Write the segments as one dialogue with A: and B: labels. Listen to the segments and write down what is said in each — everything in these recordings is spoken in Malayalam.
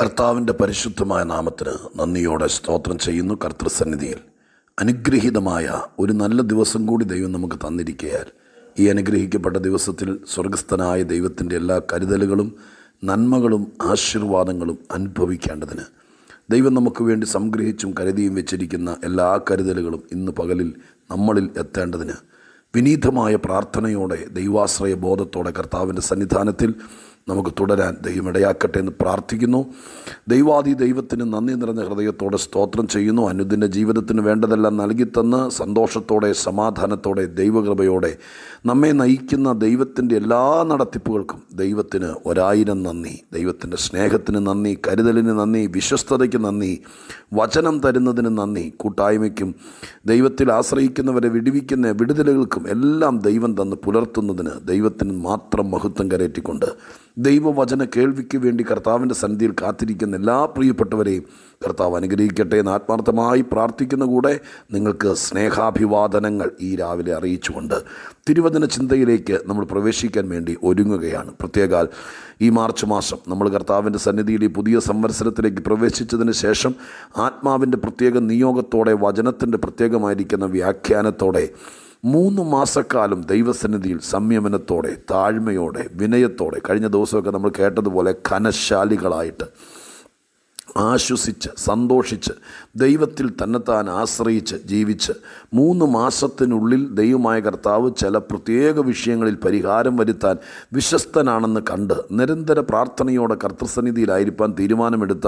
A: കർത്താവിൻ്റെ പരിശുദ്ധമായ നാമത്തിന് നന്ദിയോടെ സ്തോത്രം ചെയ്യുന്നു കർത്തൃസന്നിധിയിൽ അനുഗ്രഹീതമായ ഒരു നല്ല ദിവസം കൂടി ദൈവം നമുക്ക് തന്നിരിക്കയാൽ ഈ അനുഗ്രഹിക്കപ്പെട്ട ദിവസത്തിൽ സ്വർഗസ്ഥനായ ദൈവത്തിൻ്റെ എല്ലാ കരുതലുകളും നന്മകളും ആശീർവാദങ്ങളും അനുഭവിക്കേണ്ടതിന് ദൈവം നമുക്ക് വേണ്ടി സംഗ്രഹിച്ചും കരുതിയും വെച്ചിരിക്കുന്ന എല്ലാ കരുതലുകളും ഇന്ന് പകലിൽ നമ്മളിൽ എത്തേണ്ടതിന് വിനീതമായ പ്രാർത്ഥനയോടെ ദൈവാശ്രയ ബോധത്തോടെ കർത്താവിൻ്റെ സന്നിധാനത്തിൽ നമുക്ക് തുടരാൻ ദൈവം ഇടയാക്കട്ടെ എന്ന് പ്രാർത്ഥിക്കുന്നു ദൈവാദി ദൈവത്തിന് നന്ദി നിറഞ്ഞ ഹൃദയത്തോടെ സ്തോത്രം ചെയ്യുന്നു അനുദിന ജീവിതത്തിന് വേണ്ടതെല്ലാം നൽകിത്തന്ന് സന്തോഷത്തോടെ സമാധാനത്തോടെ ദൈവകൃപയോടെ നമ്മെ നയിക്കുന്ന ദൈവത്തിൻ്റെ എല്ലാ നടത്തിപ്പുകൾക്കും ദൈവത്തിന് ഒരായിരം നന്ദി ദൈവത്തിൻ്റെ സ്നേഹത്തിന് നന്ദി കരുതലിന് നന്ദി വിശ്വസ്തതയ്ക്ക് നന്ദി വചനം തരുന്നതിന് നന്ദി കൂട്ടായ്മയ്ക്കും ദൈവത്തിൽ ആശ്രയിക്കുന്നവരെ വിടുവിക്കുന്ന വിടുതലുകൾക്കും എല്ലാം ദൈവം തന്ന് പുലർത്തുന്നതിന് ദൈവത്തിന് മാത്രം മഹത്വം കരേറ്റിക്കൊണ്ട് ദൈവവചന കേൾവിക്ക് വേണ്ടി കർത്താവിൻ്റെ സന്നിധിയിൽ കാത്തിരിക്കുന്ന എല്ലാ പ്രിയപ്പെട്ടവരെയും കർത്താവ് അനുഗ്രഹിക്കട്ടെ എന്ന് ആത്മാർത്ഥമായി പ്രാർത്ഥിക്കുന്ന കൂടെ നിങ്ങൾക്ക് സ്നേഹാഭിവാദനങ്ങൾ ഈ രാവിലെ അറിയിച്ചുകൊണ്ട് തിരുവചന ചിന്തയിലേക്ക് നമ്മൾ പ്രവേശിക്കാൻ വേണ്ടി ഒരുങ്ങുകയാണ് പ്രത്യേകാൽ ഈ മാർച്ച് മാസം നമ്മൾ കർത്താവിൻ്റെ സന്നിധിയിൽ ഈ പുതിയ സംവത്സരത്തിലേക്ക് പ്രവേശിച്ചതിന് ശേഷം ആത്മാവിൻ്റെ പ്രത്യേക നിയോഗത്തോടെ വചനത്തിൻ്റെ പ്രത്യേകമായിരിക്കുന്ന വ്യാഖ്യാനത്തോടെ മൂന്ന് മാസക്കാലം ദൈവസന്നിധിയിൽ സംയമനത്തോടെ താഴ്മയോടെ വിനയത്തോടെ കഴിഞ്ഞ ദിവസമൊക്കെ നമ്മൾ കേട്ടതുപോലെ ഘനശാലികളായിട്ട് ആശ്വസിച്ച് സന്തോഷിച്ച് ദൈവത്തിൽ തന്നെത്താൻ ആശ്രയിച്ച് ജീവിച്ച് മൂന്ന് മാസത്തിനുള്ളിൽ ദൈവമായ കർത്താവ് ചില പ്രത്യേക വിഷയങ്ങളിൽ പരിഹാരം വരുത്താൻ വിശ്വസ്തനാണെന്ന് കണ്ട് നിരന്തര പ്രാർത്ഥനയോടെ കർത്തൃസന്നിധിയിലായിരിക്കാൻ തീരുമാനമെടുത്ത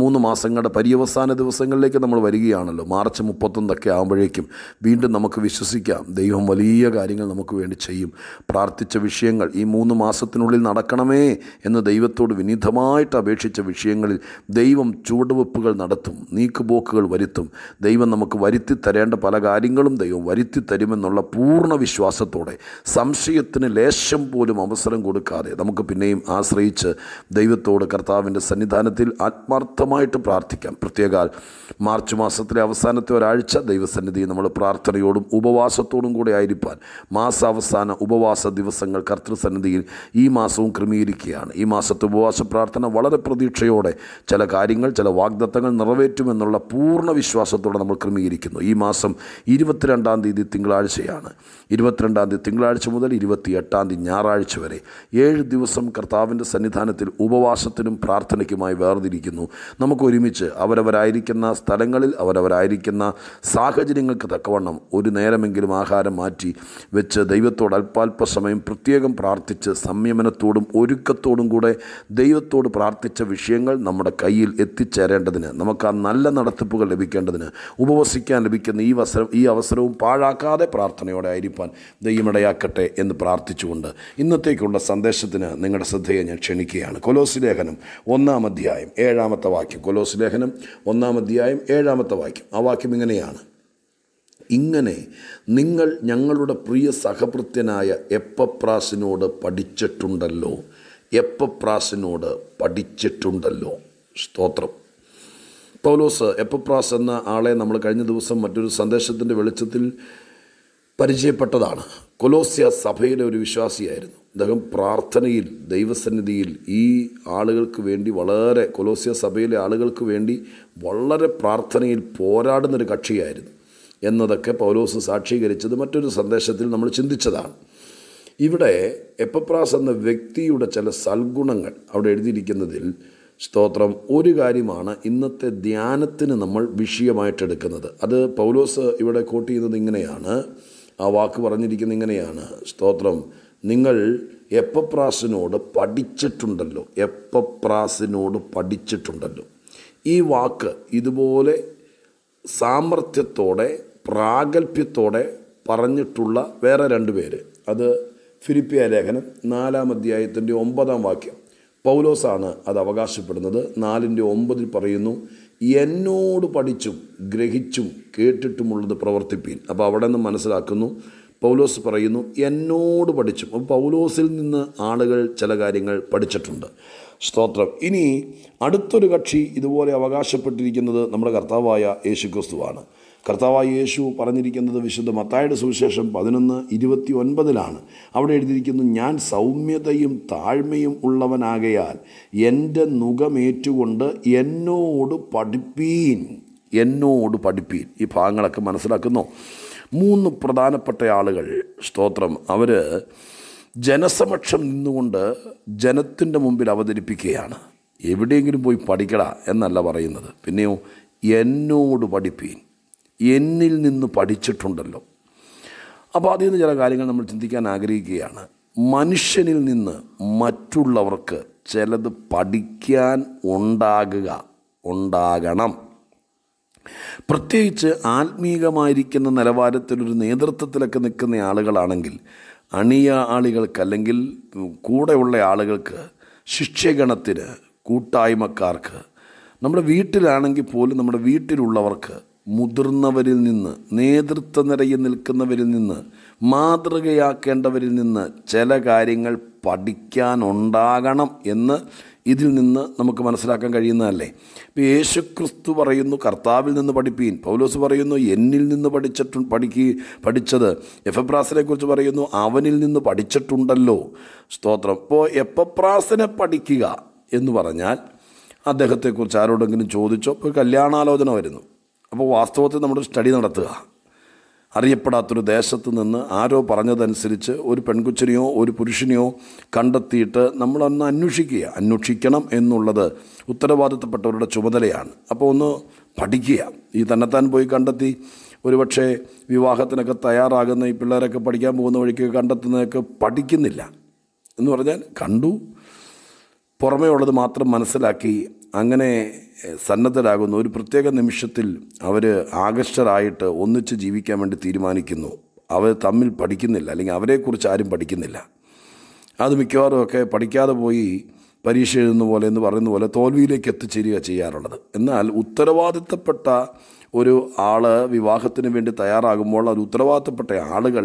A: മൂന്ന് മാസങ്ങളുടെ പര്യവസാന ദിവസങ്ങളിലേക്ക് നമ്മൾ വരികയാണല്ലോ മാർച്ച് മുപ്പത്തൊന്നൊക്കെ ആകുമ്പോഴേക്കും വീണ്ടും നമുക്ക് വിശ്വസിക്കാം ദൈവം വലിയ കാര്യങ്ങൾ നമുക്ക് വേണ്ടി ചെയ്യും പ്രാർത്ഥിച്ച വിഷയങ്ങൾ ഈ മൂന്ന് മാസത്തിനുള്ളിൽ നടക്കണമേ എന്ന് ദൈവത്തോട് വിനീതമായിട്ട് അപേക്ഷിച്ച വിഷയങ്ങളിൽ ദൈവം ചുവടുവെപ്പുകൾ നടത്തും നീ ചെക്ക് ബോക്കുകൾ വരുത്തും ദൈവം നമുക്ക് വരുത്തി തരേണ്ട പല കാര്യങ്ങളും ദൈവം വരുത്തി തരുമെന്നുള്ള പൂർണ്ണ വിശ്വാസത്തോടെ സംശയത്തിന് ലേശം പോലും അവസരം കൊടുക്കാതെ നമുക്ക് പിന്നെയും ആശ്രയിച്ച് ദൈവത്തോട് കർത്താവിൻ്റെ സന്നിധാനത്തിൽ ആത്മാർത്ഥമായിട്ട് പ്രാർത്ഥിക്കാം പ്രത്യേകാൽ മാർച്ച് മാസത്തിലെ അവസാനത്തെ ഒരാഴ്ച ദൈവസന്നിധി നമ്മൾ പ്രാർത്ഥനയോടും ഉപവാസത്തോടും കൂടെ ആയിരിക്കാൻ മാസാവസാന ഉപവാസ ദിവസങ്ങൾ കർത്തൃസന്നിധിയിൽ ഈ മാസവും ക്രമീകരിക്കുകയാണ് ഈ മാസത്തെ ഉപവാസ പ്രാർത്ഥന വളരെ പ്രതീക്ഷയോടെ ചില കാര്യങ്ങൾ ചില വാഗ്ദത്തങ്ങൾ നിറവേറ്റുമെന്നുള്ള എന്നുള്ള പൂർണ്ണ വിശ്വാസത്തോടെ നമ്മൾ ക്രമീകരിക്കുന്നു ഈ മാസം ഇരുപത്തിരണ്ടാം തീയതി തിങ്കളാഴ്ചയാണ് ഇരുപത്തിരണ്ടാം തീയതി തിങ്കളാഴ്ച മുതൽ എട്ടാം തീയതി ഞായറാഴ്ച വരെ ഏഴ് ദിവസം കർത്താവിൻ്റെ സന്നിധാനത്തിൽ ഉപവാസത്തിനും പ്രാർത്ഥനയ്ക്കുമായി വേർതിരിക്കുന്നു നമുക്ക് ഒരുമിച്ച് അവരവരായിരിക്കുന്ന സ്ഥലങ്ങളിൽ അവരവരായിരിക്കുന്ന സാഹചര്യങ്ങൾക്ക് തക്കവണ്ണം ഒരു നേരമെങ്കിലും ആഹാരം മാറ്റി വെച്ച് ദൈവത്തോട് അല്പാൽപ സമയം പ്രത്യേകം പ്രാർത്ഥിച്ച് സംയമനത്തോടും ഒരുക്കത്തോടും കൂടെ ദൈവത്തോട് പ്രാർത്ഥിച്ച വിഷയങ്ങൾ നമ്മുടെ കയ്യിൽ എത്തിച്ചേരേണ്ടതിന് നമുക്ക് ആ നല്ല നടത്തിപ്പുകൾ ലഭിക്കേണ്ടതിന് ഉപവസിക്കാൻ ലഭിക്കുന്ന ഈ അവസരം ഈ അവസരവും പാഴാക്കാതെ പ്രാർത്ഥനയോടെ ആയിരിക്കാൻ ദൈവമിടയാക്കട്ടെ എന്ന് പ്രാർത്ഥിച്ചുകൊണ്ട് ഇന്നത്തേക്കുള്ള സന്ദേശത്തിന് നിങ്ങളുടെ ശ്രദ്ധയെ ഞാൻ ക്ഷണിക്കുകയാണ് കൊലോസി ലേഖനം ഒന്നാം അധ്യായം ഏഴാമത്തെ വാക്യം കൊലോസി ലേഖനം ഒന്നാം അധ്യായം ഏഴാമത്തെ വാക്യം ആ വാക്യം ഇങ്ങനെയാണ് ഇങ്ങനെ നിങ്ങൾ ഞങ്ങളുടെ പ്രിയ സഹപ്രത്യനായ എപ്പപ്രാസിനോട് പഠിച്ചിട്ടുണ്ടല്ലോ എപ്പപ്രാസിനോട് പഠിച്ചിട്ടുണ്ടല്ലോ സ്തോത്രം പൗലോസ് എപ്പപ്രാസ് എന്ന ആളെ നമ്മൾ കഴിഞ്ഞ ദിവസം മറ്റൊരു സന്ദേശത്തിൻ്റെ വെളിച്ചത്തിൽ പരിചയപ്പെട്ടതാണ് കൊലോസ്യ സഭയിലെ ഒരു വിശ്വാസിയായിരുന്നു അദ്ദേഹം പ്രാർത്ഥനയിൽ ദൈവസന്നിധിയിൽ ഈ ആളുകൾക്ക് വേണ്ടി വളരെ കൊലോസ്യ സഭയിലെ ആളുകൾക്ക് വേണ്ടി വളരെ പ്രാർത്ഥനയിൽ പോരാടുന്നൊരു കക്ഷിയായിരുന്നു എന്നതൊക്കെ പൗലോസ് സാക്ഷീകരിച്ചത് മറ്റൊരു സന്ദേശത്തിൽ നമ്മൾ ചിന്തിച്ചതാണ് ഇവിടെ എപ്പപ്രാസ് എന്ന വ്യക്തിയുടെ ചില സൽഗുണങ്ങൾ അവിടെ എഴുതിയിരിക്കുന്നതിൽ സ്തോത്രം ഒരു കാര്യമാണ് ഇന്നത്തെ ധ്യാനത്തിന് നമ്മൾ വിഷയമായിട്ടെടുക്കുന്നത് അത് പൗലോസ് ഇവിടെ കോട്ട് ചെയ്യുന്നത് ഇങ്ങനെയാണ് ആ വാക്ക് പറഞ്ഞിരിക്കുന്നത് ഇങ്ങനെയാണ് സ്തോത്രം നിങ്ങൾ എപ്പപ്രാസിനോട് പഠിച്ചിട്ടുണ്ടല്ലോ എപ്പപ്രാസിനോട് പഠിച്ചിട്ടുണ്ടല്ലോ ഈ വാക്ക് ഇതുപോലെ സാമർഥ്യത്തോടെ പ്രാഗൽഭ്യത്തോടെ പറഞ്ഞിട്ടുള്ള വേറെ രണ്ട് പേര് അത് ഫിലിപ്പിയ ലേഖനം നാലാം അധ്യായത്തിൻ്റെ ഒമ്പതാം വാക്യം പൗലോസാണ് അത് അവകാശപ്പെടുന്നത് നാലിൻ്റെ ഒമ്പതിൽ പറയുന്നു എന്നോട് പഠിച്ചും ഗ്രഹിച്ചും കേട്ടിട്ടുമുള്ളത് പ്രവർത്തിപ്പീൻ അപ്പോൾ അവിടെ നിന്ന് മനസ്സിലാക്കുന്നു പൗലോസ് പറയുന്നു എന്നോട് പഠിച്ചും അപ്പോൾ പൗലോസിൽ നിന്ന് ആളുകൾ ചില കാര്യങ്ങൾ പഠിച്ചിട്ടുണ്ട് സ്തോത്രം ഇനി അടുത്തൊരു കക്ഷി ഇതുപോലെ അവകാശപ്പെട്ടിരിക്കുന്നത് നമ്മുടെ കർത്താവായ യേശുക്രിസ്തുവാണ് കർത്താവായ യേശു പറഞ്ഞിരിക്കുന്നത് വിശുദ്ധ മത്തായുടെ സുവിശേഷം പതിനൊന്ന് ഇരുപത്തി ഒൻപതിലാണ് അവിടെ എഴുതിയിരിക്കുന്നു ഞാൻ സൗമ്യതയും താഴ്മയും ഉള്ളവനാകയാൽ എൻ്റെ നുഖമേറ്റുകൊണ്ട് എന്നോട് പഠിപ്പീൻ എന്നോട് പഠിപ്പീൻ ഈ ഭാഗങ്ങളൊക്കെ മനസ്സിലാക്കുന്നു മൂന്ന് പ്രധാനപ്പെട്ട ആളുകൾ സ്തോത്രം അവർ ജനസമക്ഷം നിന്നുകൊണ്ട് ജനത്തിൻ്റെ മുമ്പിൽ അവതരിപ്പിക്കുകയാണ് എവിടെയെങ്കിലും പോയി പഠിക്കട എന്നല്ല പറയുന്നത് പിന്നെയോ എന്നോട് പഠിപ്പീൻ എന്നിൽ നിന്ന് പഠിച്ചിട്ടുണ്ടല്ലോ അപ്പോൾ അതിൽ നിന്ന് ചില കാര്യങ്ങൾ നമ്മൾ ചിന്തിക്കാൻ ആഗ്രഹിക്കുകയാണ് മനുഷ്യനിൽ നിന്ന് മറ്റുള്ളവർക്ക് ചിലത് പഠിക്കാൻ ഉണ്ടാകുക ഉണ്ടാകണം പ്രത്യേകിച്ച് ആത്മീകമായിരിക്കുന്ന നിലവാരത്തിലൊരു നേതൃത്വത്തിലൊക്കെ നിൽക്കുന്ന ആളുകളാണെങ്കിൽ അണിയ ആളുകൾക്ക് അല്ലെങ്കിൽ കൂടെയുള്ള ആളുകൾക്ക് ശിക്ഷഗണത്തിന് കൂട്ടായ്മക്കാർക്ക് നമ്മുടെ വീട്ടിലാണെങ്കിൽ പോലും നമ്മുടെ വീട്ടിലുള്ളവർക്ക് മുതിർന്നവരിൽ നിന്ന് നേതൃത്വ നിരയിൽ നിൽക്കുന്നവരിൽ നിന്ന് മാതൃകയാക്കേണ്ടവരിൽ നിന്ന് ചില കാര്യങ്ങൾ പഠിക്കാനുണ്ടാകണം എന്ന് ഇതിൽ നിന്ന് നമുക്ക് മനസ്സിലാക്കാൻ കഴിയുന്നതല്ലേ ഇപ്പോൾ യേശു ക്രിസ്തു പറയുന്നു കർത്താവിൽ നിന്ന് പഠിപ്പീൻ പൗലോസ് പറയുന്നു എന്നിൽ നിന്ന് പഠിച്ചിട്ടു പഠിക്കുക പഠിച്ചത് കുറിച്ച് പറയുന്നു അവനിൽ നിന്ന് പഠിച്ചിട്ടുണ്ടല്ലോ സ്തോത്രം ഇപ്പോൾ എഫപ്രാസിനെ പഠിക്കുക എന്ന് പറഞ്ഞാൽ അദ്ദേഹത്തെക്കുറിച്ച് ആരോടെങ്കിലും ചോദിച്ചോ ഇപ്പോൾ കല്യാണാലോചന വരുന്നു അപ്പോൾ വാസ്തവത്തിൽ നമ്മൾ സ്റ്റഡി നടത്തുക അറിയപ്പെടാത്തൊരു ദേശത്ത് നിന്ന് ആരോ പറഞ്ഞതനുസരിച്ച് ഒരു പെൺകുച്ചിനെയോ ഒരു പുരുഷനെയോ കണ്ടെത്തിയിട്ട് നമ്മളൊന്ന് അന്വേഷിക്കുക അന്വേഷിക്കണം എന്നുള്ളത് ഉത്തരവാദിത്തപ്പെട്ടവരുടെ ചുമതലയാണ് അപ്പോൾ ഒന്ന് പഠിക്കുക ഈ തന്നെത്താൻ പോയി കണ്ടെത്തി ഒരുപക്ഷെ വിവാഹത്തിനൊക്കെ തയ്യാറാകുന്ന ഈ പിള്ളേരൊക്കെ പഠിക്കാൻ പോകുന്ന വഴിക്ക് കണ്ടെത്തുന്നതൊക്കെ പഠിക്കുന്നില്ല എന്ന് പറഞ്ഞാൽ കണ്ടു പുറമേ ഉള്ളത് മാത്രം മനസ്സിലാക്കി അങ്ങനെ സന്നദ്ധരാകുന്നു ഒരു പ്രത്യേക നിമിഷത്തിൽ അവർ ആകർഷ്ടരായിട്ട് ഒന്നിച്ച് ജീവിക്കാൻ വേണ്ടി തീരുമാനിക്കുന്നു അവർ തമ്മിൽ പഠിക്കുന്നില്ല അല്ലെങ്കിൽ അവരെക്കുറിച്ച് ആരും പഠിക്കുന്നില്ല അത് മിക്കവാറും ഒക്കെ പഠിക്കാതെ പോയി പരീക്ഷ എഴുതുന്ന പോലെ എന്ന് പറയുന്ന പോലെ തോൽവിയിലേക്ക് എത്തിച്ചേരുക ചെയ്യാറുള്ളത് എന്നാൽ ഉത്തരവാദിത്തപ്പെട്ട ഒരു ആൾ വിവാഹത്തിന് വേണ്ടി തയ്യാറാകുമ്പോൾ അത് ഉത്തരവാദിത്തപ്പെട്ട ആളുകൾ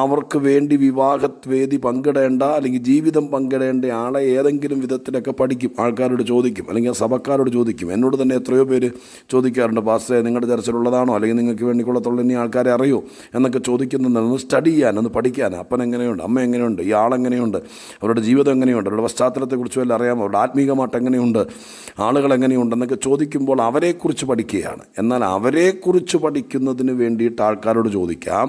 A: അവർക്ക് വേണ്ടി വിവാഹവേദി പങ്കിടേണ്ട അല്ലെങ്കിൽ ജീവിതം പങ്കിടേണ്ട ആളെ ഏതെങ്കിലും വിധത്തിലൊക്കെ പഠിക്കും ആൾക്കാരോട് ചോദിക്കും അല്ലെങ്കിൽ സഭക്കാരോട് ചോദിക്കും എന്നോട് തന്നെ എത്രയോ പേര് ചോദിക്കാറുണ്ട് പാസ്റ്റേ നിങ്ങളുടെ ചർച്ചിലുള്ളതാണോ അല്ലെങ്കിൽ നിങ്ങൾക്ക് വേണ്ടി കൊള്ളത്തുള്ള ഇനി ആൾക്കാരെ അറിയോ എന്നൊക്കെ ചോദിക്കുന്നുണ്ട് ഒന്ന് സ്റ്റഡി ചെയ്യാൻ ഒന്ന് പഠിക്കാൻ അപ്പൻ എങ്ങനെയുണ്ട് അമ്മ എങ്ങനെയുണ്ട് ഈ ആളെങ്ങനെയുണ്ട് അവരുടെ ജീവിതം എങ്ങനെയുണ്ട് അവരുടെ പശ്ചാത്തലത്തെക്കുറിച്ച് വല്ല അറിയാമോ അവരുടെ ആത്മീകമായിട്ട് എങ്ങനെയുണ്ട് ആളുകൾ എങ്ങനെയുണ്ട് എന്നൊക്കെ ചോദിക്കുമ്പോൾ അവരെക്കുറിച്ച് പഠിക്കുകയാണ് എന്നാൽ അവരെക്കുറിച്ച് പഠിക്കുന്നതിന് വേണ്ടിയിട്ട് ആൾക്കാരോട് ചോദിക്കാം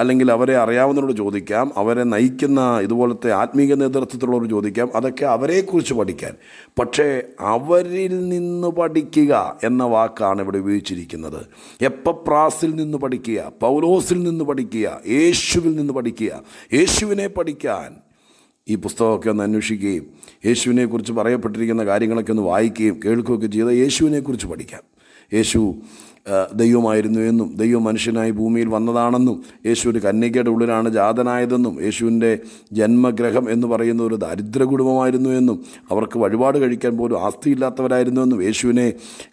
A: അല്ലെങ്കിൽ അവരെ അവരെ അറിയാവുന്നവരോട് ചോദിക്കാം അവരെ നയിക്കുന്ന ഇതുപോലത്തെ ആത്മീയ നേതൃത്വത്തിലുള്ളവർ ചോദിക്കാം അതൊക്കെ അവരെക്കുറിച്ച് പഠിക്കാൻ പക്ഷേ അവരിൽ നിന്ന് പഠിക്കുക എന്ന വാക്കാണ് ഇവിടെ ഉപയോഗിച്ചിരിക്കുന്നത് എപ്പപ്രാസിൽ നിന്ന് പഠിക്കുക പൗലോസിൽ നിന്ന് പഠിക്കുക യേശുവിൽ നിന്ന് പഠിക്കുക യേശുവിനെ പഠിക്കാൻ ഈ പുസ്തകമൊക്കെ ഒന്ന് അന്വേഷിക്കുകയും യേശുവിനെക്കുറിച്ച് പറയപ്പെട്ടിരിക്കുന്ന കാര്യങ്ങളൊക്കെ ഒന്ന് വായിക്കുകയും കേൾക്കുകയൊക്കെ ചെയ്ത് യേശുവിനെക്കുറിച്ച് പഠിക്കാം യേശു ദൈവമായിരുന്നു എന്നും ദൈവം മനുഷ്യനായി ഭൂമിയിൽ വന്നതാണെന്നും യേശു ഒരു കന്യകയുടെ ഉള്ളിലാണ് ജാതനായതെന്നും യേശുവിൻ്റെ ജന്മഗ്രഹം എന്ന് പറയുന്ന ഒരു ദാരിദ്ര്യ കുടുംബമായിരുന്നു എന്നും അവർക്ക് വഴിപാട് കഴിക്കാൻ പോലും ആസ്തിയില്ലാത്തവരായിരുന്നു എന്നും യേശുവിനെ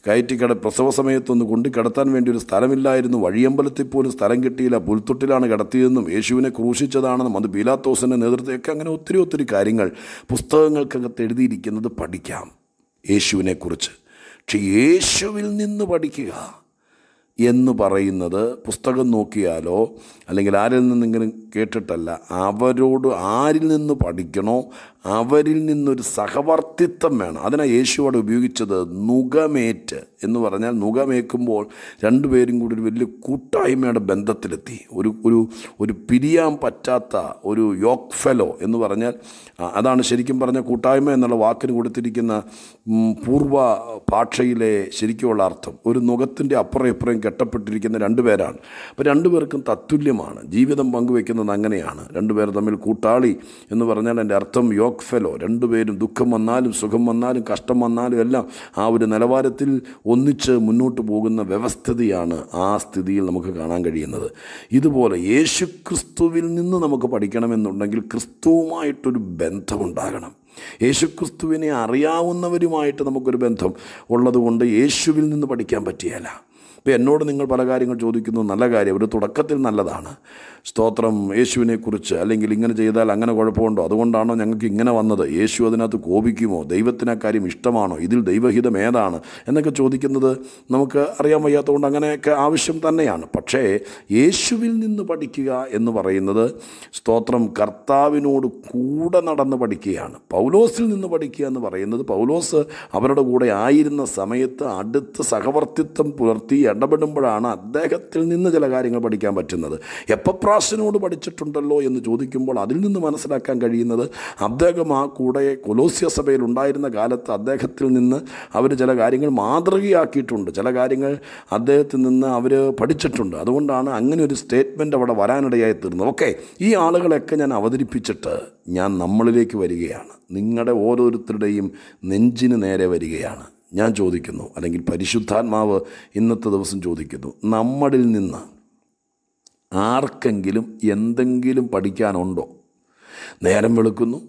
A: കയറ്റിക്കട പ്രസവ സമയത്തൊന്ന് കൊണ്ടുകിടത്താൻ വേണ്ടി ഒരു സ്ഥലമില്ലായിരുന്നു വഴിയമ്പലത്തിൽ പോലും സ്ഥലം കിട്ടിയില്ല പുൽത്തൊട്ടിലാണ് കിടത്തിയതെന്നും യേശുവിനെ ക്രൂശിച്ചതാണെന്നും അത് ബീലാത്തോസിൻ്റെ നേതൃത്വമൊക്കെ അങ്ങനെ ഒത്തിരി ഒത്തിരി കാര്യങ്ങൾ പുസ്തകങ്ങൾക്കകത്ത് എഴുതിയിരിക്കുന്നത് പഠിക്കാം യേശുവിനെക്കുറിച്ച് പക്ഷേ യേശുവിൽ നിന്ന് പഠിക്കുക എന്ന് പറയുന്നത് പുസ്തകം നോക്കിയാലോ അല്ലെങ്കിൽ ആരിൽ നിന്നെങ്കിലും കേട്ടിട്ടല്ല അവരോട് ആരിൽ നിന്ന് പഠിക്കണോ അവരിൽ നിന്നൊരു സഹവർത്തിത്വം വേണം അതിനാണ് യേശു അവിടെ ഉപയോഗിച്ചത് നുകമേറ്റ് എന്ന് പറഞ്ഞാൽ നുകമേക്കുമ്പോൾ രണ്ടുപേരും കൂടി ഒരു വലിയ കൂട്ടായ്മയുടെ ബന്ധത്തിലെത്തി ഒരു ഒരു ഒരു പിരിയാൻ പറ്റാത്ത ഒരു യോക്ക് ഫെലോ എന്ന് പറഞ്ഞാൽ അതാണ് ശരിക്കും പറഞ്ഞ കൂട്ടായ്മ എന്നുള്ള വാക്കിന് കൊടുത്തിരിക്കുന്ന പൂർവ ഭാഷയിലെ ശരിക്കുമുള്ള അർത്ഥം ഒരു നുഖത്തിൻ്റെ അപ്പുറം ഇപ്പുറം കെട്ടപ്പെട്ടിരിക്കുന്ന രണ്ടുപേരാണ് അപ്പോൾ രണ്ടുപേർക്കും തത്തുല്യമാണ് ജീവിതം പങ്കുവെക്കുന്നത് അങ്ങനെയാണ് രണ്ടുപേർ തമ്മിൽ കൂട്ടാളി എന്ന് പറഞ്ഞാൽ എൻ്റെ അർത്ഥം യോ റോക്ക് ഫെലോ രണ്ടുപേരും ദുഃഖം വന്നാലും സുഖം വന്നാലും കഷ്ടം വന്നാലും എല്ലാം ആ ഒരു നിലവാരത്തിൽ ഒന്നിച്ച് മുന്നോട്ട് പോകുന്ന വ്യവസ്ഥിതിയാണ് ആ സ്ഥിതിയിൽ നമുക്ക് കാണാൻ കഴിയുന്നത് ഇതുപോലെ യേശു ക്രിസ്തുവിൽ നിന്ന് നമുക്ക് പഠിക്കണമെന്നുണ്ടെങ്കിൽ ക്രിസ്തുവുമായിട്ടൊരു ബന്ധമുണ്ടാകണം യേശുക്രിസ്തുവിനെ അറിയാവുന്നവരുമായിട്ട് നമുക്കൊരു ബന്ധം ഉള്ളതുകൊണ്ട് യേശുവിൽ നിന്ന് പഠിക്കാൻ പറ്റിയല്ല അപ്പോൾ എന്നോട് നിങ്ങൾ പല കാര്യങ്ങൾ ചോദിക്കുന്നത് നല്ല കാര്യം ഒരു തുടക്കത്തിൽ നല്ലതാണ് സ്തോത്രം യേശുവിനെക്കുറിച്ച് അല്ലെങ്കിൽ ഇങ്ങനെ ചെയ്താൽ അങ്ങനെ കുഴപ്പമുണ്ടോ അതുകൊണ്ടാണോ ഞങ്ങൾക്ക് ഇങ്ങനെ വന്നത് യേശു അതിനകത്ത് കോപിക്കുമോ ദൈവത്തിന് കാര്യം ഇഷ്ടമാണോ ഇതിൽ ദൈവഹിതം ഏതാണ് എന്നൊക്കെ ചോദിക്കുന്നത് നമുക്ക് അറിയാൻ വയ്യാത്തതുകൊണ്ട് അങ്ങനെയൊക്കെ ആവശ്യം തന്നെയാണ് പക്ഷേ യേശുവിൽ നിന്ന് പഠിക്കുക എന്ന് പറയുന്നത് സ്തോത്രം കർത്താവിനോട് കൂടെ നടന്ന് പഠിക്കുകയാണ് പൗലോസിൽ നിന്ന് പഠിക്കുക എന്ന് പറയുന്നത് പൗലോസ് അവരുടെ കൂടെ ആയിരുന്ന സമയത്ത് അടുത്ത് സഹവർത്തിത്വം പുലർത്തിയ ഇടപെടുമ്പോഴാണ് അദ്ദേഹത്തിൽ നിന്ന് ചില കാര്യങ്ങൾ പഠിക്കാൻ പറ്റുന്നത് എപ്പപ്രാസിനോട് പഠിച്ചിട്ടുണ്ടല്ലോ എന്ന് ചോദിക്കുമ്പോൾ അതിൽ നിന്ന് മനസ്സിലാക്കാൻ കഴിയുന്നത് അദ്ദേഹം ആ കൂടെ കൊലോസ്യ സഭയിൽ ഉണ്ടായിരുന്ന കാലത്ത് അദ്ദേഹത്തിൽ നിന്ന് അവർ ചില കാര്യങ്ങൾ മാതൃകയാക്കിയിട്ടുണ്ട് ചില കാര്യങ്ങൾ അദ്ദേഹത്തിൽ നിന്ന് അവർ പഠിച്ചിട്ടുണ്ട് അതുകൊണ്ടാണ് അങ്ങനെ ഒരു സ്റ്റേറ്റ്മെൻ്റ് അവിടെ വരാനിടയായി തീർന്നത് ഓക്കെ ഈ ആളുകളെയൊക്കെ ഞാൻ അവതരിപ്പിച്ചിട്ട് ഞാൻ നമ്മളിലേക്ക് വരികയാണ് നിങ്ങളുടെ ഓരോരുത്തരുടെയും നെഞ്ചിന് നേരെ വരികയാണ് ഞാൻ ചോദിക്കുന്നു അല്ലെങ്കിൽ പരിശുദ്ധാത്മാവ് ഇന്നത്തെ ദിവസം ചോദിക്കുന്നു നമ്മളിൽ നിന്ന് ആർക്കെങ്കിലും എന്തെങ്കിലും പഠിക്കാനുണ്ടോ നേരം വെളുക്കുന്നു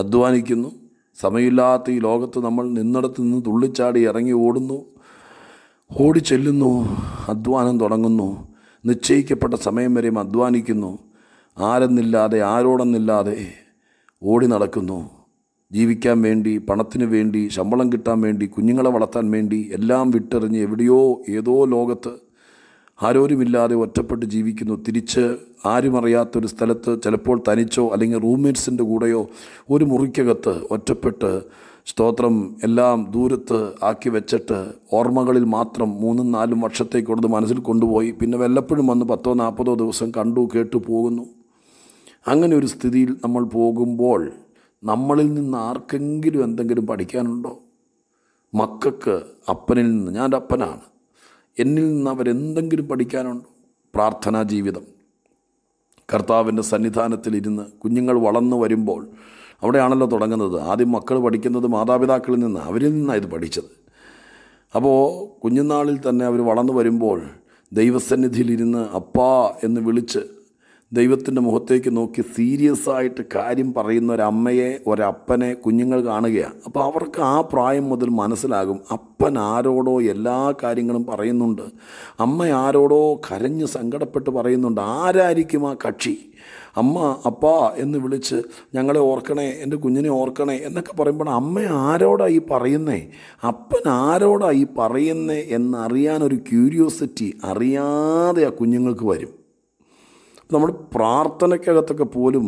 A: അധ്വാനിക്കുന്നു സമയമില്ലാത്ത ഈ ലോകത്ത് നമ്മൾ നിന്നിടത്ത് നിന്ന് തുള്ളിച്ചാടി ഇറങ്ങി ഓടുന്നു ഓടി ചെല്ലുന്നു അധ്വാനം തുടങ്ങുന്നു നിശ്ചയിക്കപ്പെട്ട സമയം വരെയും അധ്വാനിക്കുന്നു ആരെന്നില്ലാതെ ആരോടെന്നില്ലാതെ ഓടി നടക്കുന്നു ജീവിക്കാൻ വേണ്ടി പണത്തിന് വേണ്ടി ശമ്പളം കിട്ടാൻ വേണ്ടി കുഞ്ഞുങ്ങളെ വളർത്താൻ വേണ്ടി എല്ലാം വിട്ടെറിഞ്ഞ് എവിടെയോ ഏതോ ലോകത്ത് ആരോരുമില്ലാതെ ഒറ്റപ്പെട്ട് ജീവിക്കുന്നു തിരിച്ച് ആരുമറിയാത്തൊരു സ്ഥലത്ത് ചിലപ്പോൾ തനിച്ചോ അല്ലെങ്കിൽ റൂംമേറ്റ്സിൻ്റെ കൂടെയോ ഒരു മുറിക്കകത്ത് ഒറ്റപ്പെട്ട് സ്തോത്രം എല്ലാം ദൂരത്ത് ആക്കി വെച്ചിട്ട് ഓർമ്മകളിൽ മാത്രം മൂന്നും നാലും വർഷത്തേക്ക് കൊടുത്ത് മനസ്സിൽ കൊണ്ടുപോയി പിന്നെ വല്ലപ്പോഴും വന്ന് പത്തോ നാൽപ്പതോ ദിവസം കണ്ടു കേട്ടു പോകുന്നു അങ്ങനെ ഒരു സ്ഥിതിയിൽ നമ്മൾ പോകുമ്പോൾ നമ്മളിൽ നിന്ന് ആർക്കെങ്കിലും എന്തെങ്കിലും പഠിക്കാനുണ്ടോ മക്കൾക്ക് അപ്പനിൽ നിന്ന് ഞാൻ അപ്പനാണ് എന്നിൽ നിന്ന് അവരെന്തെങ്കിലും പഠിക്കാനുണ്ടോ പ്രാർത്ഥനാ ജീവിതം കർത്താവിൻ്റെ സന്നിധാനത്തിലിരുന്ന് കുഞ്ഞുങ്ങൾ വളർന്നു വരുമ്പോൾ അവിടെയാണല്ലോ തുടങ്ങുന്നത് ആദ്യം മക്കൾ പഠിക്കുന്നത് മാതാപിതാക്കളിൽ നിന്ന് അവരിൽ നിന്നാണ് ഇത് പഠിച്ചത് അപ്പോൾ കുഞ്ഞുനാളിൽ തന്നെ അവർ വളർന്നു വരുമ്പോൾ ദൈവസന്നിധിയിലിരുന്ന് അപ്പാ എന്ന് വിളിച്ച് ദൈവത്തിൻ്റെ മുഖത്തേക്ക് നോക്കി സീരിയസ് ആയിട്ട് കാര്യം പറയുന്ന ഒരമ്മയെ ഒരപ്പനെ കുഞ്ഞുങ്ങൾ കാണുകയാണ് അപ്പോൾ അവർക്ക് ആ പ്രായം മുതൽ മനസ്സിലാകും അപ്പൻ ആരോടോ എല്ലാ കാര്യങ്ങളും പറയുന്നുണ്ട് അമ്മ ആരോടോ കരഞ്ഞ് സങ്കടപ്പെട്ട് പറയുന്നുണ്ട് ആരായിരിക്കും ആ കക്ഷി അമ്മ അപ്പാ എന്ന് വിളിച്ച് ഞങ്ങളെ ഓർക്കണേ എൻ്റെ കുഞ്ഞിനെ ഓർക്കണേ എന്നൊക്കെ പറയുമ്പോൾ അമ്മ ആരോടായി പറയുന്നേ അപ്പൻ ആരോടായി പറയുന്നേ എന്നറിയാനൊരു ക്യൂരിയോസിറ്റി അറിയാതെ ആ കുഞ്ഞുങ്ങൾക്ക് വരും നമ്മൾ പ്രാർത്ഥനയ്ക്കകത്തൊക്കെ പോലും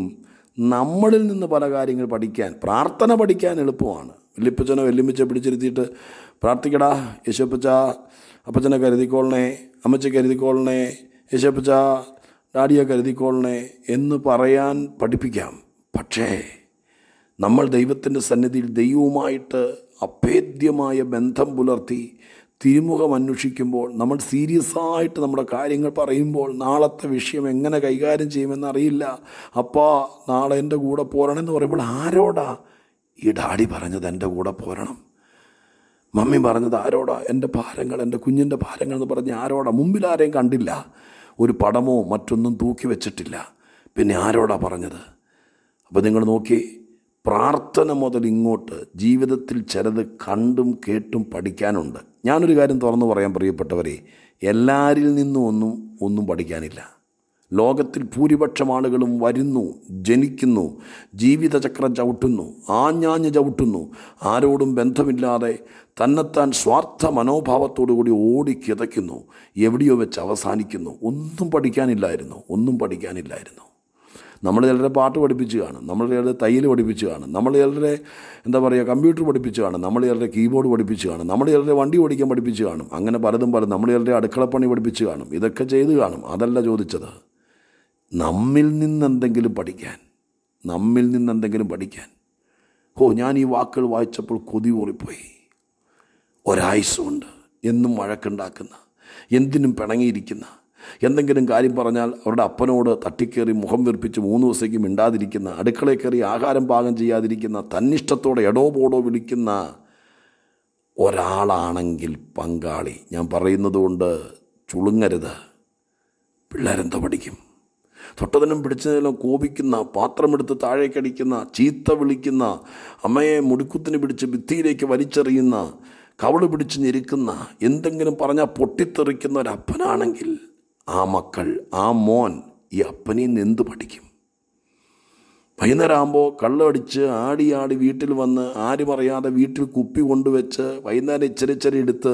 A: നമ്മളിൽ നിന്ന് പല കാര്യങ്ങൾ പഠിക്കാൻ പ്രാർത്ഥന പഠിക്കാൻ എളുപ്പമാണ് വല്യപ്പച്ചനെ വല്യമ്മച്ച പിടിച്ചിരുത്തിയിട്ട് പ്രാർത്ഥിക്കടാ യേശപ്പച്ച അപ്പച്ചനെ കരുതിക്കോളണേ അമ്മച്ച കരുതിക്കോളണേ യേശപ്പച്ച ഡാഡിയെ കരുതിക്കോളണേ എന്ന് പറയാൻ പഠിപ്പിക്കാം പക്ഷേ നമ്മൾ ദൈവത്തിൻ്റെ സന്നിധിയിൽ ദൈവവുമായിട്ട് അഭേദ്യമായ ബന്ധം പുലർത്തി തിരുമുഖം അന്വേഷിക്കുമ്പോൾ നമ്മൾ സീരിയസ് ആയിട്ട് നമ്മുടെ കാര്യങ്ങൾ പറയുമ്പോൾ നാളത്തെ വിഷയം എങ്ങനെ കൈകാര്യം ചെയ്യുമെന്ന് അറിയില്ല അപ്പാ നാളെ എൻ്റെ കൂടെ എന്ന് പറയുമ്പോൾ ആരോടാ ഈ ഡാഡി പറഞ്ഞത് എൻ്റെ കൂടെ പോരണം മമ്മി പറഞ്ഞത് ആരോടാ എൻ്റെ ഭാരങ്ങൾ എൻ്റെ കുഞ്ഞിൻ്റെ ഭാരങ്ങൾ എന്ന് പറഞ്ഞ് ആരോടാ മുമ്പിൽ ആരെയും കണ്ടില്ല ഒരു പടമോ മറ്റൊന്നും തൂക്കി വെച്ചിട്ടില്ല പിന്നെ ആരോടാ പറഞ്ഞത് അപ്പോൾ നിങ്ങൾ നോക്കി പ്രാർത്ഥന മുതൽ ഇങ്ങോട്ട് ജീവിതത്തിൽ ചിലത് കണ്ടും കേട്ടും പഠിക്കാനുണ്ട് ഞാനൊരു കാര്യം തുറന്നു പറയാൻ പ്രിയപ്പെട്ടവരെ എല്ലാവരിൽ നിന്നും ഒന്നും ഒന്നും പഠിക്കാനില്ല ലോകത്തിൽ ഭൂരിപക്ഷം ആളുകളും വരുന്നു ജനിക്കുന്നു ജീവിതചക്രം ചവിട്ടുന്നു ആഞ്ഞാഞ്ഞ് ചവിട്ടുന്നു ആരോടും ബന്ധമില്ലാതെ തന്നെത്താൻ സ്വാർത്ഥ മനോഭാവത്തോടുകൂടി ഓടി കിതയ്ക്കുന്നു എവിടെയോ വെച്ച് അവസാനിക്കുന്നു ഒന്നും പഠിക്കാനില്ലായിരുന്നു ഒന്നും പഠിക്കാനില്ലായിരുന്നു നമ്മൾ ചിലരെ പാട്ട് പഠിപ്പിച്ച് കാണും നമ്മൾ ചിലരെ തയ്യൽ പഠിപ്പിച്ച് കാണും നമ്മൾ ചിലരെ എന്താ പറയുക കമ്പ്യൂട്ടർ പഠിപ്പിച്ച് കാണും നമ്മൾ ചിലരെ കീബോർഡ് പഠിപ്പിച്ച് കാണും നമ്മൾ ചിലരെ വണ്ടി ഓടിക്കാൻ പഠിപ്പിച്ച് കാണും അങ്ങനെ പലതും പലതും നമ്മൾ ചിലരെ അടുക്കളപ്പണി പഠിപ്പിച്ച് കാണും ഇതൊക്കെ ചെയ്ത് കാണും അതല്ല ചോദിച്ചത് നമ്മിൽ നിന്നെന്തെങ്കിലും പഠിക്കാൻ നമ്മിൽ നിന്നെന്തെങ്കിലും പഠിക്കാൻ ഓ ഞാൻ ഈ വാക്കുകൾ വായിച്ചപ്പോൾ കൊതി ഓറിപ്പോയി ഒരായുസുണ്ട് എന്നും വഴക്കുണ്ടാക്കുന്ന എന്തിനും പിണങ്ങിയിരിക്കുന്ന എന്തെങ്കിലും കാര്യം പറഞ്ഞാൽ അവരുടെ അപ്പനോട് തട്ടിക്കേറി മുഖം വീർപ്പിച്ച് മൂന്ന് ദിവസത്തേക്ക് മിണ്ടാതിരിക്കുന്ന അടുക്കളയിൽ കയറി ആഹാരം പാകം ചെയ്യാതിരിക്കുന്ന തന്നിഷ്ടത്തോടെ എടോ പോടോ വിളിക്കുന്ന ഒരാളാണെങ്കിൽ പങ്കാളി ഞാൻ പറയുന്നതുകൊണ്ട് ചുളുങ്ങരുത് പിള്ളേരെന്തോ പഠിക്കും തൊട്ടതിനും പിടിച്ചതിനും കോപിക്കുന്ന പാത്രമെടുത്ത് താഴേക്കടിക്കുന്ന ചീത്ത വിളിക്കുന്ന അമ്മയെ മുടിക്കുത്തിന് പിടിച്ച് ഭിത്തിയിലേക്ക് വലിച്ചെറിയുന്ന കവള് പിടിച്ച് ഞെരുക്കുന്ന എന്തെങ്കിലും പറഞ്ഞാൽ പൊട്ടിത്തെറിക്കുന്ന ഒരപ്പനാണെങ്കിൽ ആ മക്കൾ ആ മോൻ ഈ അപ്പനിൽ നിന്ന് എന്ത് പഠിക്കും വൈകുന്നേരം ആകുമ്പോൾ കള്ളടിച്ച് ആടി ആടി വീട്ടിൽ വന്ന് ആരും അറിയാതെ വീട്ടിൽ കുപ്പി കൊണ്ടുവച്ച് വൈകുന്നേരം ഇച്ചിരി ഇച്ചിരി എടുത്ത്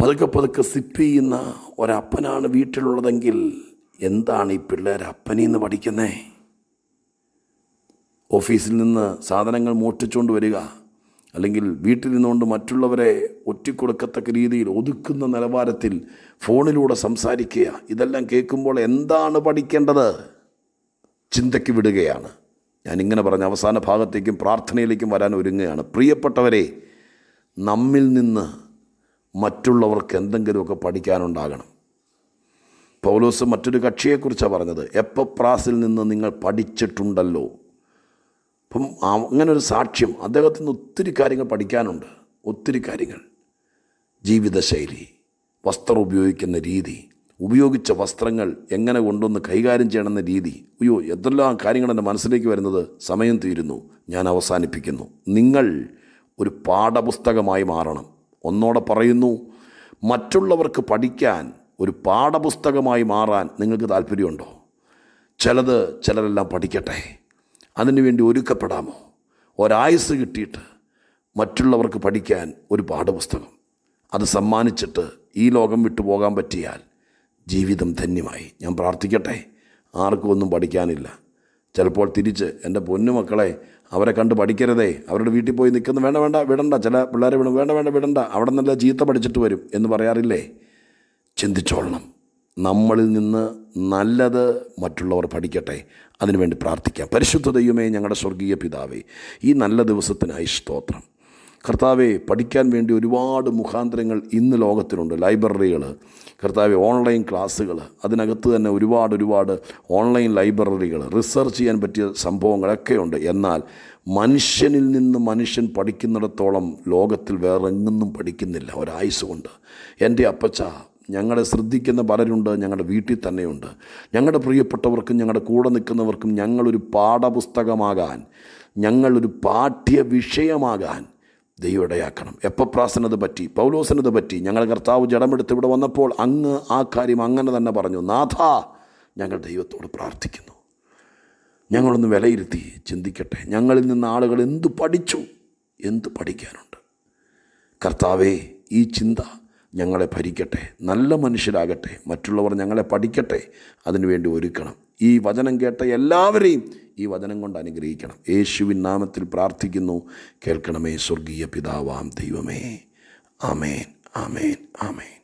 A: പതുക്കെ പതുക്കെ സിപ്പ് ചെയ്യുന്ന ഒരപ്പനാണ് വീട്ടിലുള്ളതെങ്കിൽ എന്താണ് ഈ പിള്ളേർ അപ്പനിൽ നിന്ന് പഠിക്കുന്നത് ഓഫീസിൽ നിന്ന് സാധനങ്ങൾ മോഷ്ടിച്ചുകൊണ്ട് വരിക അല്ലെങ്കിൽ വീട്ടിൽ നിന്നുകൊണ്ട് മറ്റുള്ളവരെ ഒറ്റിക്കൊടുക്കത്തക്ക രീതിയിൽ ഒതുക്കുന്ന നിലവാരത്തിൽ ഫോണിലൂടെ സംസാരിക്കുക ഇതെല്ലാം കേൾക്കുമ്പോൾ എന്താണ് പഠിക്കേണ്ടത് ചിന്തയ്ക്ക് വിടുകയാണ് ഞാനിങ്ങനെ പറഞ്ഞ അവസാന ഭാഗത്തേക്കും പ്രാർത്ഥനയിലേക്കും വരാൻ ഒരുങ്ങുകയാണ് പ്രിയപ്പെട്ടവരെ നമ്മിൽ നിന്ന് മറ്റുള്ളവർക്ക് എന്തെങ്കിലുമൊക്കെ പഠിക്കാനുണ്ടാകണം പൗലോസ് മറ്റൊരു കക്ഷിയെക്കുറിച്ചാണ് പറഞ്ഞത് പ്രാസിൽ നിന്ന് നിങ്ങൾ പഠിച്ചിട്ടുണ്ടല്ലോ അപ്പം അങ്ങനെ ഒരു സാക്ഷ്യം അദ്ദേഹത്തിന് ഒത്തിരി കാര്യങ്ങൾ പഠിക്കാനുണ്ട് ഒത്തിരി കാര്യങ്ങൾ ജീവിതശൈലി വസ്ത്രം ഉപയോഗിക്കുന്ന രീതി ഉപയോഗിച്ച വസ്ത്രങ്ങൾ എങ്ങനെ കൊണ്ടുവന്ന് കൈകാര്യം ചെയ്യണമെന്ന രീതി അയ്യോ എന്തെല്ലാം കാര്യങ്ങൾ എൻ്റെ മനസ്സിലേക്ക് വരുന്നത് സമയം തീരുന്നു ഞാൻ അവസാനിപ്പിക്കുന്നു നിങ്ങൾ ഒരു പാഠപുസ്തകമായി മാറണം ഒന്നോടെ പറയുന്നു മറ്റുള്ളവർക്ക് പഠിക്കാൻ ഒരു പാഠപുസ്തകമായി മാറാൻ നിങ്ങൾക്ക് താല്പര്യമുണ്ടോ ചിലത് ചിലരെല്ലാം പഠിക്കട്ടെ അതിനുവേണ്ടി ഒരുക്കപ്പെടാമോ ഒരായുസ് കിട്ടിയിട്ട് മറ്റുള്ളവർക്ക് പഠിക്കാൻ ഒരു പാഠപുസ്തകം അത് സമ്മാനിച്ചിട്ട് ഈ ലോകം വിട്ടു പോകാൻ പറ്റിയാൽ ജീവിതം ധന്യമായി ഞാൻ പ്രാർത്ഥിക്കട്ടെ ആർക്കും ഒന്നും പഠിക്കാനില്ല ചിലപ്പോൾ തിരിച്ച് എൻ്റെ പൊന്നു മക്കളെ അവരെ കണ്ട് പഠിക്കരുതേ അവരുടെ വീട്ടിൽ പോയി നിൽക്കുന്നു വേണ്ട വേണ്ട വിടണ്ട ചില പിള്ളേരെ വിടും വേണ്ട വേണ്ട വിടണ്ട അവിടെ നല്ല ജീത്ത പഠിച്ചിട്ട് വരും എന്ന് പറയാറില്ലേ ചിന്തിച്ചോളണം നമ്മളിൽ നിന്ന് നല്ലത് മറ്റുള്ളവർ പഠിക്കട്ടെ അതിനുവേണ്ടി പ്രാർത്ഥിക്കാം പരിശുദ്ധ ദൈവമേ ഞങ്ങളുടെ സ്വർഗീയ പിതാവേ ഈ നല്ല ദിവസത്തിനായി സ്തോത്രം കർത്താവെ പഠിക്കാൻ വേണ്ടി ഒരുപാട് മുഖാന്തരങ്ങൾ ഇന്ന് ലോകത്തിലുണ്ട് ലൈബ്രറികൾ കർത്താവെ ഓൺലൈൻ ക്ലാസ്സുകൾ അതിനകത്ത് തന്നെ ഒരുപാട് ഒരുപാട് ഓൺലൈൻ ലൈബ്രറികൾ റിസർച്ച് ചെയ്യാൻ പറ്റിയ സംഭവങ്ങളൊക്കെ ഉണ്ട് എന്നാൽ മനുഷ്യനിൽ നിന്ന് മനുഷ്യൻ പഠിക്കുന്നിടത്തോളം ലോകത്തിൽ എങ്ങും പഠിക്കുന്നില്ല ഒരായുസ് കൊണ്ട് എൻ്റെ അപ്പച്ച ഞങ്ങളെ ശ്രദ്ധിക്കുന്ന പലരുണ്ട് ഞങ്ങളുടെ വീട്ടിൽ തന്നെയുണ്ട് ഞങ്ങളുടെ പ്രിയപ്പെട്ടവർക്കും ഞങ്ങളുടെ കൂടെ നിൽക്കുന്നവർക്കും ഞങ്ങളൊരു പാഠപുസ്തകമാകാൻ ഞങ്ങളൊരു പാഠ്യ വിഷയമാകാൻ ദൈവം ഇടയാക്കണം എപ്പോൾ പ്രാസനത് പറ്റി പൗലോസനത പറ്റി ഞങ്ങൾ കർത്താവ് ജടമെടുത്ത് ഇവിടെ വന്നപ്പോൾ അങ്ങ് ആ കാര്യം അങ്ങനെ തന്നെ പറഞ്ഞു നാഥ ഞങ്ങൾ ദൈവത്തോട് പ്രാർത്ഥിക്കുന്നു ഞങ്ങളൊന്ന് വിലയിരുത്തി ചിന്തിക്കട്ടെ ഞങ്ങളിൽ നിന്ന് ആളുകൾ എന്തു പഠിച്ചു എന്തു പഠിക്കാനുണ്ട് കർത്താവേ ഈ ചിന്ത ഞങ്ങളെ ഭരിക്കട്ടെ നല്ല മനുഷ്യരാകട്ടെ മറ്റുള്ളവർ ഞങ്ങളെ പഠിക്കട്ടെ അതിനുവേണ്ടി ഒരുക്കണം ഈ വചനം കേട്ട എല്ലാവരെയും ഈ വചനം കൊണ്ട് അനുഗ്രഹിക്കണം യേശുവിൻ നാമത്തിൽ പ്രാർത്ഥിക്കുന്നു കേൾക്കണമേ സ്വർഗീയ പിതാവാം ദൈവമേ ആമേൻ ആമേൻ ആമേൻ